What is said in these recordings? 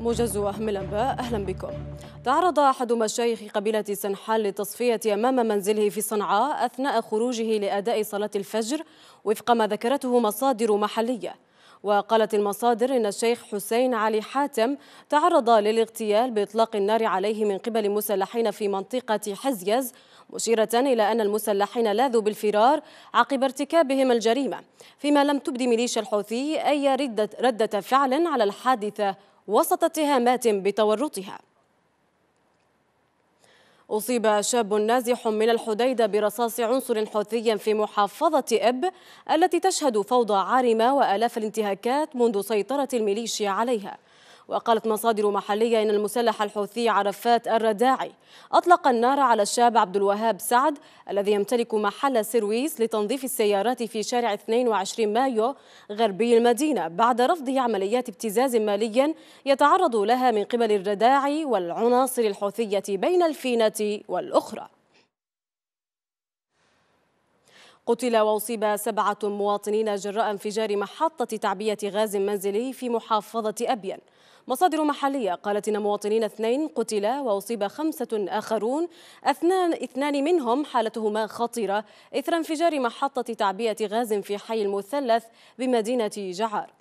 موجز أهم الأنباء أهلا بكم تعرض أحد مشايخ قبيلة سنحال للتصفية أمام منزله في صنعاء أثناء خروجه لأداء صلاة الفجر وفق ما ذكرته مصادر محلية وقالت المصادر إن الشيخ حسين علي حاتم تعرض للاغتيال بإطلاق النار عليه من قبل مسلحين في منطقة حزيز مشيرة إلى أن المسلحين لاذوا بالفرار عقب ارتكابهم الجريمة فيما لم تبد ميليشيا الحوثي أي ردة, ردة فعل على الحادثة وسط اتهامات بتورطها أصيب شاب نازح من الحديدة برصاص عنصر حوثي في محافظة إب التي تشهد فوضى عارمة وآلاف الانتهاكات منذ سيطرة الميليشيا عليها وقالت مصادر محلية إن المسلح الحوثي عرفات الرداعي أطلق النار على الشاب عبد الوهاب سعد الذي يمتلك محل سرويس لتنظيف السيارات في شارع 22 مايو غربي المدينة بعد رفضه عمليات ابتزاز مالي يتعرض لها من قبل الرداعي والعناصر الحوثية بين الفينة والأخرى قتل واصيب سبعة مواطنين جراء انفجار محطة تعبية غاز منزلي في محافظة أبين مصادر محلية قالت إن مواطنين اثنين قتلا وأصيب خمسة آخرون أثنان, اثنان منهم حالتهما خطيرة إثر انفجار محطة تعبئة غاز في حي المثلث بمدينة جعار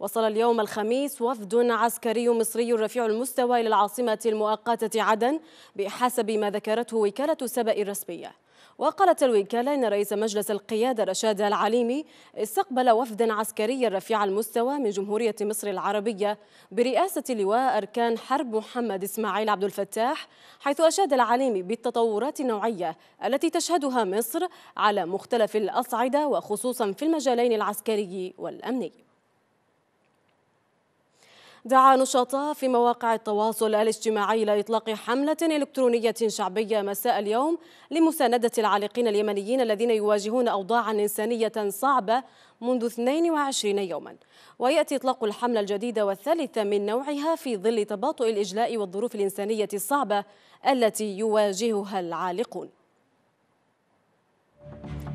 وصل اليوم الخميس وفد عسكري مصري رفيع المستوى إلى العاصمة المؤقتة عدن بحسب ما ذكرته وكالة سبأ الرسمية وقالت الوكالة إن رئيس مجلس القيادة رشاد العليمي استقبل وفدا عسكريا رفيع المستوى من جمهورية مصر العربية برئاسة لواء أركان حرب محمد إسماعيل عبد الفتاح حيث أشاد العليمي بالتطورات النوعية التي تشهدها مصر على مختلف الأصعدة وخصوصا في المجالين العسكري والأمني دعا نشطاء في مواقع التواصل الاجتماعي إلى إطلاق حملة إلكترونية شعبية مساء اليوم لمساندة العالقين اليمنيين الذين يواجهون أوضاعا إنسانية صعبة منذ 22 يوما ويأتي إطلاق الحملة الجديدة والثالثة من نوعها في ظل تباطؤ الإجلاء والظروف الإنسانية الصعبة التي يواجهها العالقون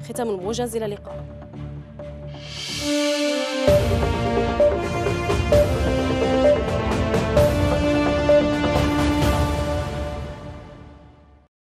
ختام الموجز إلى اللقاء